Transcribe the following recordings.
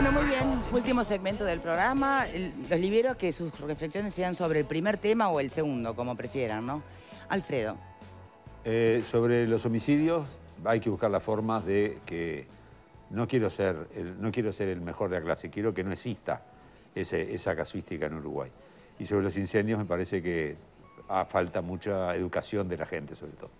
Bueno, muy bien. Último segmento del programa. Los libero que sus reflexiones sean sobre el primer tema o el segundo, como prefieran, ¿no? Alfredo. Eh, sobre los homicidios, hay que buscar las formas de que no quiero ser el, no quiero ser el mejor de la clase, quiero que no exista esa casuística en Uruguay. Y sobre los incendios me parece que hace ah, falta mucha educación de la gente, sobre todo.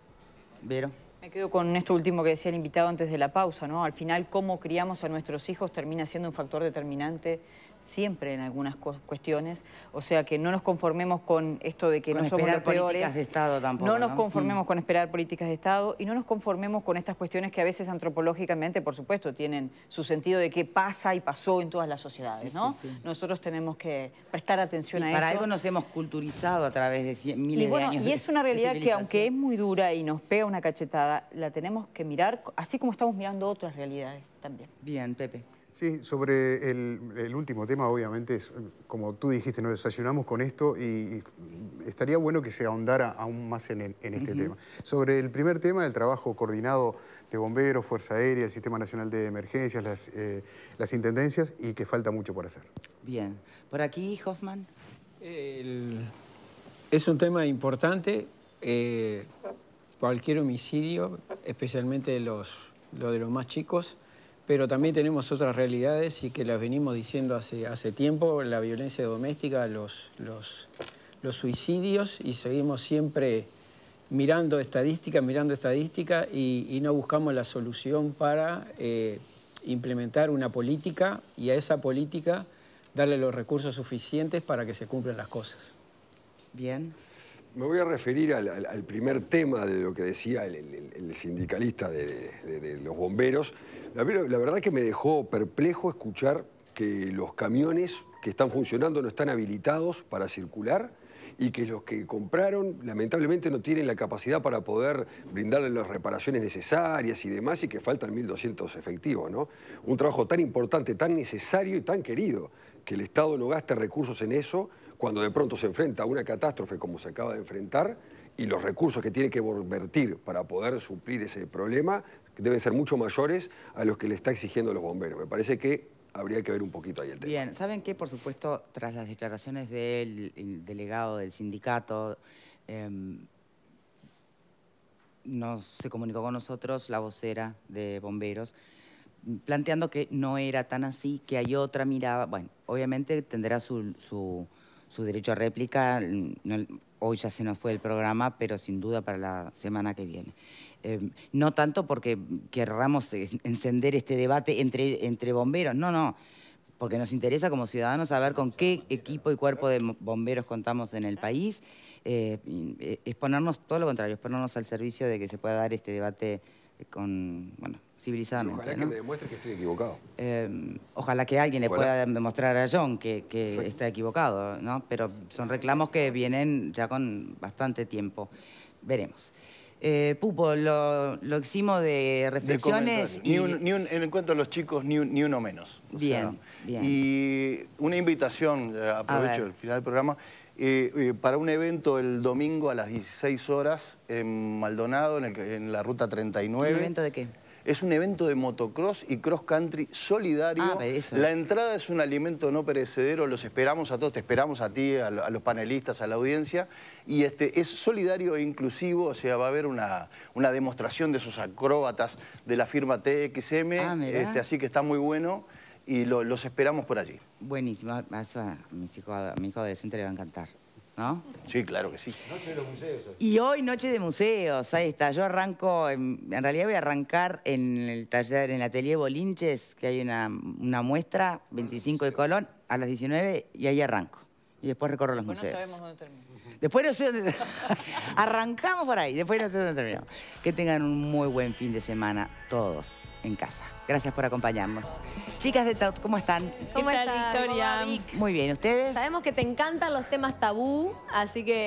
Vero. Me quedo con esto último que decía el invitado antes de la pausa, ¿no? Al final, cómo criamos a nuestros hijos termina siendo un factor determinante siempre en algunas cuestiones. O sea, que no nos conformemos con esto de que no somos peores. políticas de Estado tampoco. No nos conformemos mm. con esperar políticas de Estado y no nos conformemos con estas cuestiones que a veces antropológicamente, por supuesto, tienen su sentido de qué pasa y pasó en todas las sociedades, ¿no? Nosotros tenemos que prestar atención a eso. para algo nos hemos culturizado a través de miles de años. Y es una realidad que aunque es muy dura y nos pega una cachetada, la tenemos que mirar así como estamos mirando otras realidades también. Bien, Pepe. Sí, sobre el, último tema, obviamente, como tú dijiste, nos desayunamos con esto y, estaría bueno que se ahondara aún más en, este tema. Sobre el primer tema, el trabajo coordinado de bomberos, Fuerza Aérea, el Sistema Nacional de Emergencias, las, eh, intendencias y que falta mucho por hacer. Bien. ¿Por aquí, Hoffman? Es un tema importante. Eh, cualquier homicidio, especialmente los, lo de los más chicos, pero también tenemos otras realidades y que las venimos diciendo hace, hace tiempo, la violencia doméstica, los, los, suicidios y seguimos siempre mirando estadística, mirando estadística, y, no buscamos la solución para eh, implementar una política y a esa política darle los recursos suficientes para que se cumplan las cosas. Bien me voy a referir al, primer tema de lo que decía el, sindicalista de, los bomberos. La, verdad que me dejó perplejo escuchar que los camiones que están funcionando no están habilitados para circular y que los que compraron lamentablemente no tienen la capacidad para poder brindarles las reparaciones necesarias y demás y que faltan 1.200 efectivos, ¿no? Un trabajo tan importante, tan necesario y tan querido, que el Estado no gaste recursos en eso cuando de pronto se enfrenta a una catástrofe como se acaba de enfrentar y los recursos que tiene que vertir para poder suplir ese problema deben ser mucho mayores a los que le está exigiendo los bomberos. Me parece que habría que ver un poquito ahí el tema. Bien, ¿saben qué? Por supuesto, tras las declaraciones del delegado del sindicato, eh, se comunicó con nosotros la vocera de bomberos, planteando que no era tan así, que hay otra mirada. Bueno, obviamente tendrá su su derecho a réplica. hoy ya se nos fue el programa, pero sin duda para la semana que viene. Em, no tanto porque querramos e, encender este debate entre, entre bomberos, no, no, porque nos interesa como ciudadanos saber con qué equipo y cuerpo de bomberos contamos en el país. es eh, eh, ponernos todo lo contrario, es ponernos al servicio de que se pueda dar este debate con, bueno, civilizadamente. Ojalá que demuestre que estoy equivocado. Em, ojalá que alguien le pueda demostrar a John que, está equivocado, ¿no? Pero son reclamos que vienen ya con bastante tiempo. Veremos. Eh, Pupo, lo, lo de reflexiones. ni, un, ni un, en cuanto a los chicos, ni, ni uno menos. bien, bien. Y una invitación, aprovecho el final del programa. Eh, eh, para un evento el domingo a las 16 horas en Maldonado, en, la ruta 39. ¿Un evento de qué? Es un evento de motocross y cross country solidario. Ah, la entrada es un alimento no perecedero, los esperamos a todos, te esperamos a ti, a, los panelistas, a la audiencia. Y este, es solidario e inclusivo, o sea, va a haber una, demostración de esos acróbatas de la firma TXM, ah, este, así que está muy bueno y los esperamos por allí. Buenísimo, a, eso a, mis hijos, a mi hijo adolescente le va a encantar. ¿No? Sí, claro que sí. Noche de los museos. ¿eh? Y hoy Noche de Museos, ahí está. Yo arranco, en, realidad voy a arrancar en el taller, en el atelier Bolinches, que hay una, una muestra, 25 de Colón, a las 19 y ahí arranco y después recorro los museos. No sabemos dónde terminamos. Después no sé dónde... Arrancamos por ahí, después no sé dónde terminamos. Que tengan un muy buen fin de semana todos en casa. Gracias por acompañarnos. Chicas de Taut, ¿cómo están? ¿Cómo están, Victoria? Muy bien, ¿ustedes? Sabemos que te encantan los temas tabú, así que...